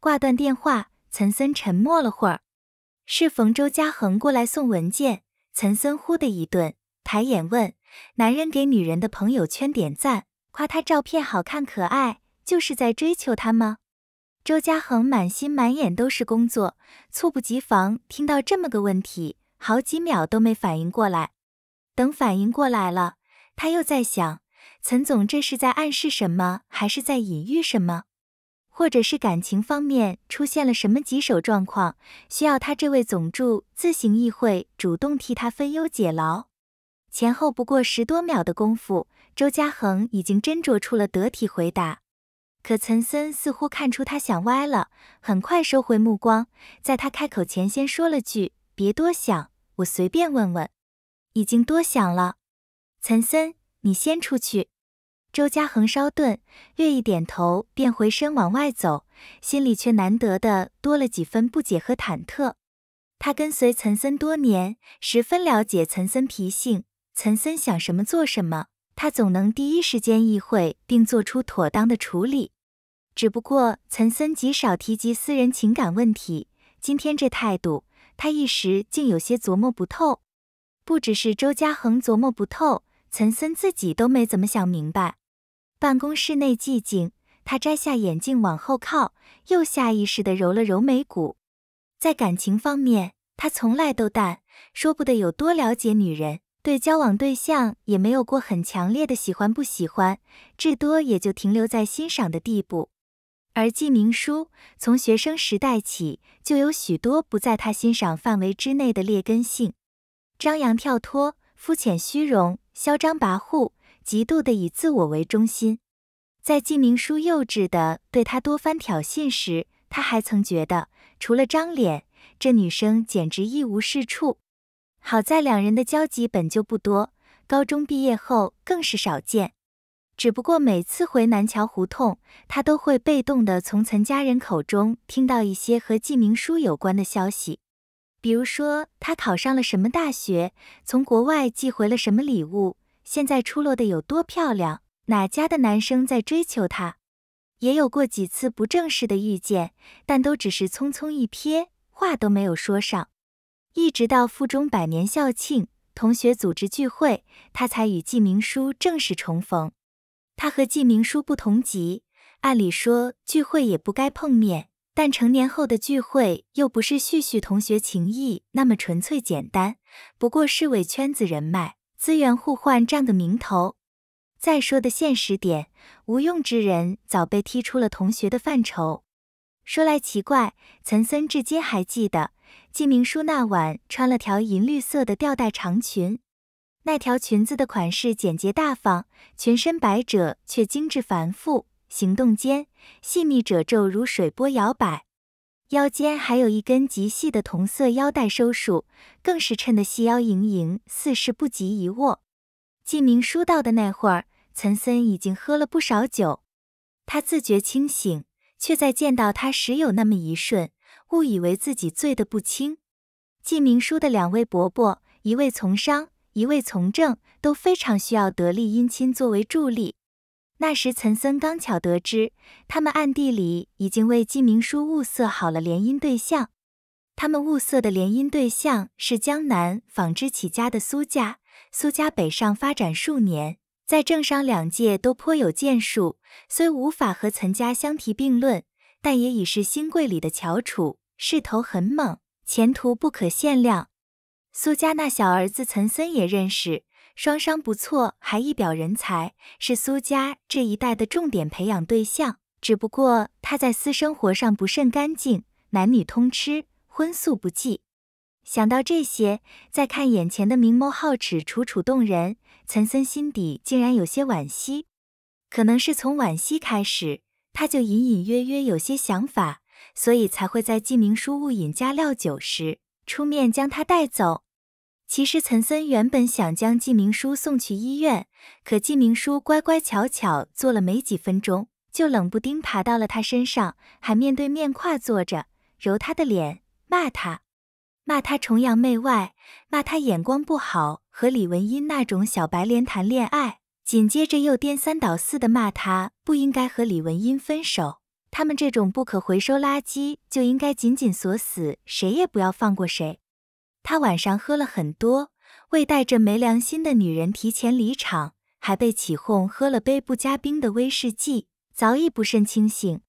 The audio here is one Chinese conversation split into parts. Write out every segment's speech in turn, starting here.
挂断电话，岑森沉默了会儿。适逢周嘉恒过来送文件，岑森忽地一顿，抬眼问：“男人给女人的朋友圈点赞，夸她照片好看可爱，就是在追求她吗？”周嘉恒满心满眼都是工作，猝不及防听到这么个问题，好几秒都没反应过来。等反应过来了，他又在想：岑总这是在暗示什么，还是在隐喻什么？或者是感情方面出现了什么棘手状况，需要他这位总助自行议会主动替他分忧解劳？前后不过十多秒的功夫，周嘉恒已经斟酌出了得体回答。可岑森似乎看出他想歪了，很快收回目光，在他开口前先说了句：“别多想，我随便问问。”已经多想了，岑森，你先出去。周家恒稍顿，略一点头，便回身往外走，心里却难得的多了几分不解和忐忑。他跟随岑森多年，十分了解岑森脾性，岑森想什么做什么，他总能第一时间意会并做出妥当的处理。只不过岑森极少提及私人情感问题，今天这态度，他一时竟有些琢磨不透。不只是周家恒琢磨不透，岑森自己都没怎么想明白。办公室内寂静，他摘下眼镜往后靠，又下意识地揉了揉眉骨。在感情方面，他从来都淡，说不得有多了解女人，对交往对象也没有过很强烈的喜欢不喜欢，至多也就停留在欣赏的地步。而季明书从学生时代起就有许多不在他欣赏范围之内的劣根性：张扬、跳脱、肤浅、虚荣、嚣张、跋扈。极度的以自我为中心，在纪明书幼稚的对他多番挑衅时，他还曾觉得除了张脸，这女生简直一无是处。好在两人的交集本就不多，高中毕业后更是少见。只不过每次回南桥胡同，他都会被动的从岑家人口中听到一些和纪明书有关的消息，比如说他考上了什么大学，从国外寄回了什么礼物。现在出落的有多漂亮？哪家的男生在追求她？也有过几次不正式的遇见，但都只是匆匆一瞥，话都没有说上。一直到附中百年校庆，同学组织聚会，他才与纪明书正式重逢。他和纪明书不同级，按理说聚会也不该碰面，但成年后的聚会又不是叙叙同学情谊那么纯粹简单，不过是为圈子人脉。资源互换占个名头。再说的现实点，无用之人早被踢出了同学的范畴。说来奇怪，岑森至今还记得季明书那晚穿了条银绿色的吊带长裙，那条裙子的款式简洁大方，裙身百褶却精致繁复，行动间细密褶皱如水波摇摆。腰间还有一根极细的同色腰带收束，更是衬得细腰盈盈，似是不及一握。纪明书到的那会儿，岑森已经喝了不少酒，他自觉清醒，却在见到他时有那么一瞬，误以为自己醉得不轻。纪明书的两位伯伯，一位从商，一位从政，都非常需要得力姻亲作为助力。那时，岑森刚巧得知，他们暗地里已经为纪明书物色好了联姻对象。他们物色的联姻对象是江南纺织起家的苏家。苏家北上发展数年，在政商两界都颇有建树，虽无法和岑家相提并论，但也已是新贵里的翘楚，势头很猛，前途不可限量。苏家那小儿子岑森也认识。双商不错，还一表人才，是苏家这一代的重点培养对象。只不过他在私生活上不甚干净，男女通吃，荤素不忌。想到这些，再看眼前的明眸皓齿、楚楚动人，岑森心底竟然有些惋惜。可能是从惋惜开始，他就隐隐约约有些想法，所以才会在季明书误饮加料酒时，出面将他带走。其实，岑森原本想将纪明书送去医院，可纪明书乖乖巧巧坐了没几分钟，就冷不丁爬到了他身上，还面对面跨坐着，揉他的脸，骂他，骂他崇洋媚外，骂他眼光不好，和李文英那种小白莲谈恋爱。紧接着又颠三倒四的骂他不应该和李文英分手，他们这种不可回收垃圾就应该紧紧锁死，谁也不要放过谁。他晚上喝了很多，为带着没良心的女人提前离场，还被起哄喝了杯不加冰的威士忌，早已不甚清醒，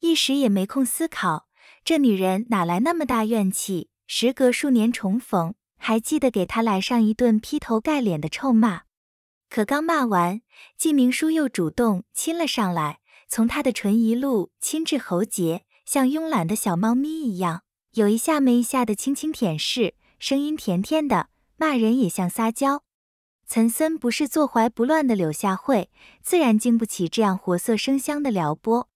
一时也没空思考这女人哪来那么大怨气。时隔数年重逢，还记得给他来上一顿劈头盖脸的臭骂。可刚骂完，纪明书又主动亲了上来，从他的唇一路亲至喉结，像慵懒的小猫咪一样，有一下没一下的轻轻舔舐。声音甜甜的，骂人也像撒娇。岑森不是坐怀不乱的柳下惠，自然经不起这样活色生香的撩拨。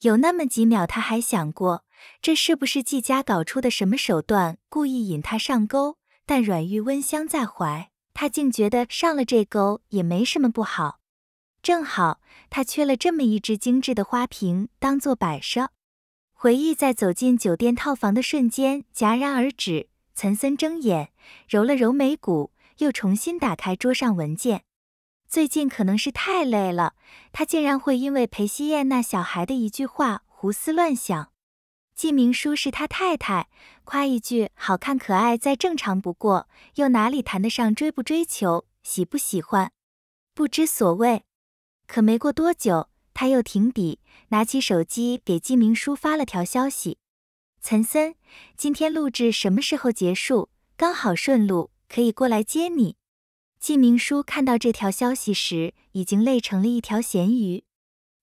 有那么几秒，他还想过这是不是季家搞出的什么手段，故意引他上钩。但软玉温香在怀，他竟觉得上了这钩也没什么不好。正好他缺了这么一只精致的花瓶当做摆设。回忆在走进酒店套房的瞬间戛然而止。岑森睁眼，揉了揉眉骨，又重新打开桌上文件。最近可能是太累了，他竟然会因为裴熙燕那小孩的一句话胡思乱想。纪明书是他太太，夸一句好看可爱再正常不过，又哪里谈得上追不追求、喜不喜欢、不知所谓？可没过多久，他又停笔，拿起手机给纪明书发了条消息。岑森，今天录制什么时候结束？刚好顺路，可以过来接你。季明书看到这条消息时，已经累成了一条咸鱼。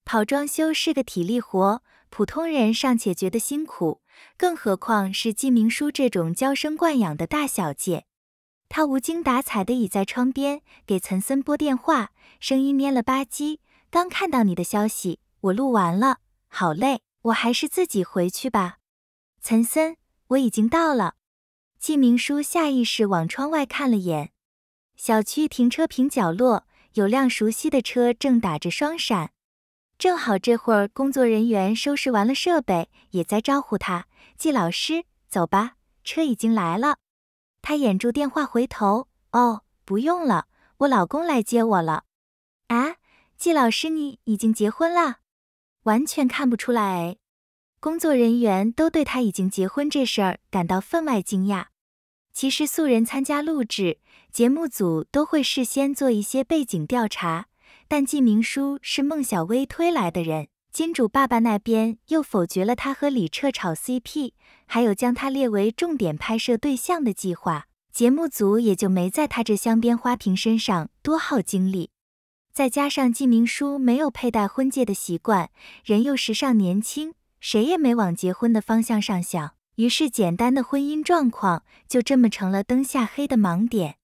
跑装修是个体力活，普通人尚且觉得辛苦，更何况是季明书这种娇生惯养的大小姐。他无精打采的倚在窗边，给岑森拨电话，声音蔫了吧唧。刚看到你的消息，我录完了，好累，我还是自己回去吧。岑森，我已经到了。季明书下意识往窗外看了眼，小区停车坪角落有辆熟悉的车正打着双闪，正好这会儿工作人员收拾完了设备，也在招呼他：“季老师，走吧，车已经来了。”他掩住电话回头：“哦，不用了，我老公来接我了。”啊，季老师你已经结婚了？完全看不出来哎。工作人员都对他已经结婚这事儿感到分外惊讶。其实素人参加录制，节目组都会事先做一些背景调查，但纪明书是孟小薇推来的人，金主爸爸那边又否决了他和李彻炒 CP，还有将他列为重点拍摄对象的计划，节目组也就没在他这镶边花瓶身上多耗精力。再加上纪明书没有佩戴婚戒的习惯，人又时尚年轻。谁也没往结婚的方向上想，于是简单的婚姻状况就这么成了灯下黑的盲点。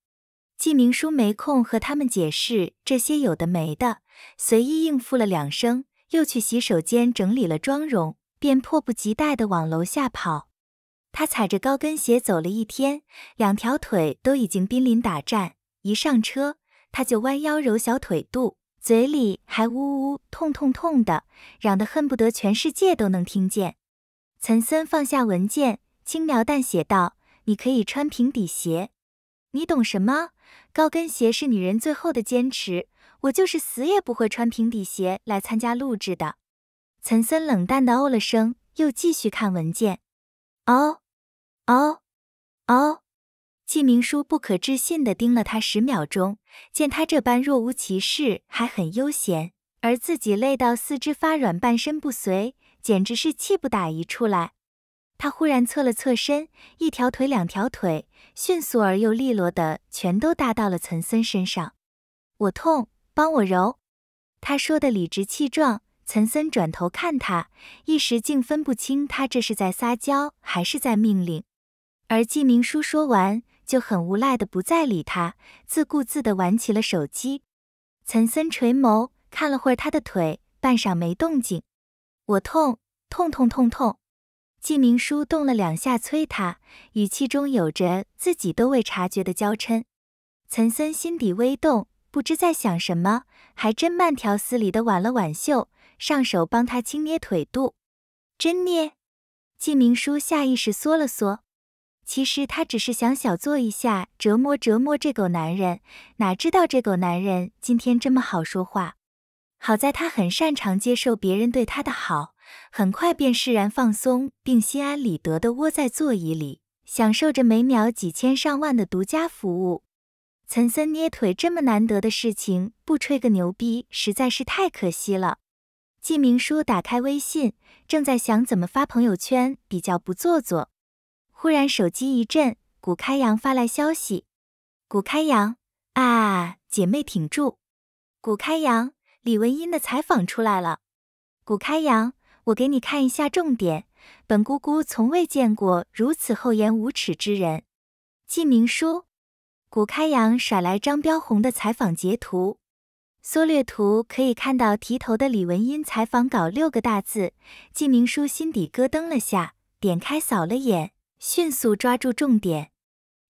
纪明书没空和他们解释这些有的没的，随意应付了两声，又去洗手间整理了妆容，便迫不及待地往楼下跑。他踩着高跟鞋走了一天，两条腿都已经濒临打颤，一上车他就弯腰揉小腿肚。嘴里还呜呜痛痛痛的，嚷得恨不得全世界都能听见。岑森放下文件，轻描淡写道：“你可以穿平底鞋，你懂什么？高跟鞋是女人最后的坚持，我就是死也不会穿平底鞋来参加录制的。”岑森冷淡的哦了声，又继续看文件。哦，哦，哦。纪明书不可置信地盯了他十秒钟，见他这般若无其事，还很悠闲，而自己累到四肢发软，半身不遂，简直是气不打一处来。他忽然侧了侧身，一条腿、两条腿，迅速而又利落地全都搭到了岑森身上。我痛，帮我揉。他说的理直气壮。岑森转头看他，一时竟分不清他这是在撒娇还是在命令。而纪明书说完。就很无赖的不再理他，自顾自的玩起了手机。岑森垂眸看了会他的腿，半晌没动静。我痛痛痛痛痛！纪明书动了两下，催他，语气中有着自己都未察觉的娇嗔。岑森心底微动，不知在想什么，还真慢条斯理的挽了挽袖，上手帮他轻捏腿肚。真捏？纪明书下意识缩了缩。其实他只是想小坐一下折磨折磨这狗男人，哪知道这狗男人今天这么好说话。好在他很擅长接受别人对他的好，很快便释然放松，并心安理得地窝在座椅里，享受着每秒几千上万的独家服务。岑森捏腿这么难得的事情，不吹个牛逼实在是太可惜了。季明书打开微信，正在想怎么发朋友圈比较不做作。突然，手机一震，古开阳发来消息：古开阳啊，姐妹挺住！古开阳，李文音的采访出来了。古开阳，我给你看一下重点。本姑姑从未见过如此厚颜无耻之人。季明书，古开阳甩来张标红的采访截图，缩略图可以看到题头的“李文音采访稿”六个大字。季明书心底咯噔了下，点开扫了眼。迅速抓住重点，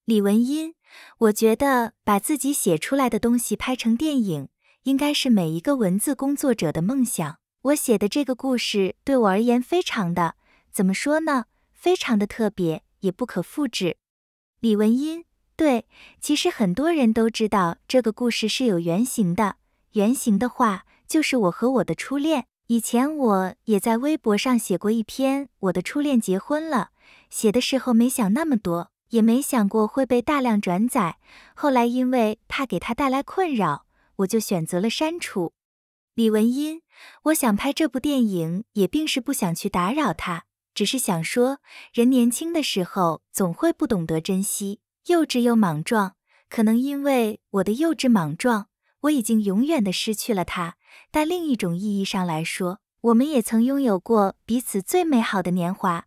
李文英，我觉得把自己写出来的东西拍成电影，应该是每一个文字工作者的梦想。我写的这个故事对我而言非常的，怎么说呢？非常的特别，也不可复制。李文英，对，其实很多人都知道这个故事是有原型的，原型的话就是我和我的初恋。以前我也在微博上写过一篇《我的初恋结婚了》。写的时候没想那么多，也没想过会被大量转载。后来因为怕给他带来困扰，我就选择了删除。李文英，我想拍这部电影也并不是不想去打扰他，只是想说，人年轻的时候总会不懂得珍惜，幼稚又莽撞。可能因为我的幼稚莽撞，我已经永远的失去了他。但另一种意义上来说，我们也曾拥有过彼此最美好的年华。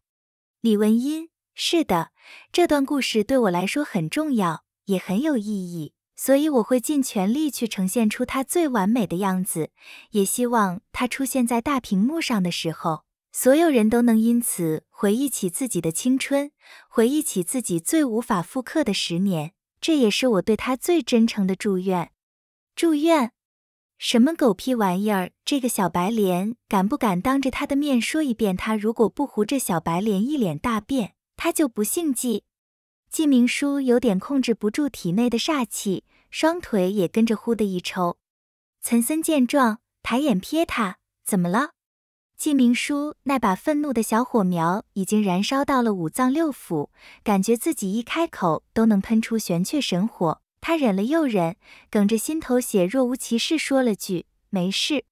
李文音是的，这段故事对我来说很重要，也很有意义，所以我会尽全力去呈现出它最完美的样子。也希望它出现在大屏幕上的时候，所有人都能因此回忆起自己的青春，回忆起自己最无法复刻的十年。这也是我对他最真诚的祝愿。祝愿。什么狗屁玩意儿！这个小白莲敢不敢当着他的面说一遍？他如果不糊，这小白莲一脸大便，他就不姓纪。纪明书有点控制不住体内的煞气，双腿也跟着忽的一抽。岑森见状，抬眼瞥他，怎么了？纪明书那把愤怒的小火苗已经燃烧到了五脏六腑，感觉自己一开口都能喷出玄雀神火。他忍了又忍，梗着心头血，若无其事说了句：“没事。”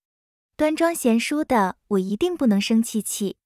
端庄贤淑的我一定不能生气气。